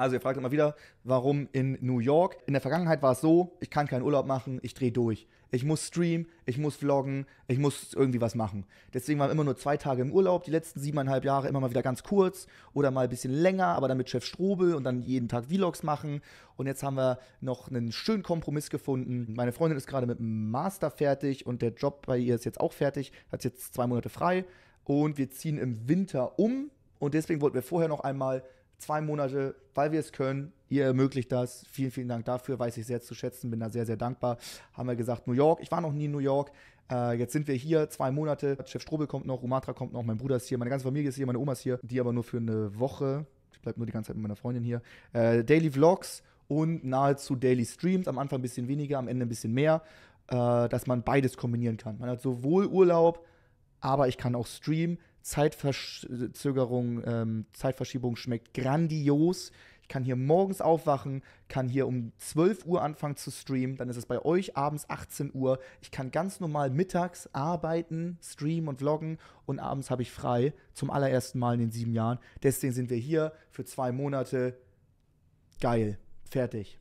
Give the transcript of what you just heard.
Also ihr fragt immer wieder, warum in New York? In der Vergangenheit war es so, ich kann keinen Urlaub machen, ich drehe durch. Ich muss streamen, ich muss vloggen, ich muss irgendwie was machen. Deswegen waren immer nur zwei Tage im Urlaub, die letzten siebeneinhalb Jahre immer mal wieder ganz kurz oder mal ein bisschen länger, aber dann mit Chef Strobel und dann jeden Tag Vlogs machen. Und jetzt haben wir noch einen schönen Kompromiss gefunden. Meine Freundin ist gerade mit dem Master fertig und der Job bei ihr ist jetzt auch fertig, hat jetzt zwei Monate frei und wir ziehen im Winter um. Und deswegen wollten wir vorher noch einmal zwei Monate, weil wir es können. Ihr ermöglicht das. Vielen, vielen Dank dafür. Weiß ich sehr zu schätzen. Bin da sehr, sehr dankbar. Haben wir gesagt, New York. Ich war noch nie in New York. Äh, jetzt sind wir hier zwei Monate. Chef Strobel kommt noch, Rumatra kommt noch, mein Bruder ist hier, meine ganze Familie ist hier, meine Oma ist hier. Die aber nur für eine Woche. Ich bleibe nur die ganze Zeit mit meiner Freundin hier. Äh, Daily Vlogs und nahezu Daily Streams. Am Anfang ein bisschen weniger, am Ende ein bisschen mehr. Äh, dass man beides kombinieren kann. Man hat sowohl Urlaub, aber ich kann auch streamen Zeitverzögerung, ähm, Zeitverschiebung schmeckt grandios. Ich kann hier morgens aufwachen, kann hier um 12 Uhr anfangen zu streamen, dann ist es bei euch abends 18 Uhr. Ich kann ganz normal mittags arbeiten, streamen und vloggen und abends habe ich frei zum allerersten Mal in den sieben Jahren. Deswegen sind wir hier für zwei Monate. Geil, fertig.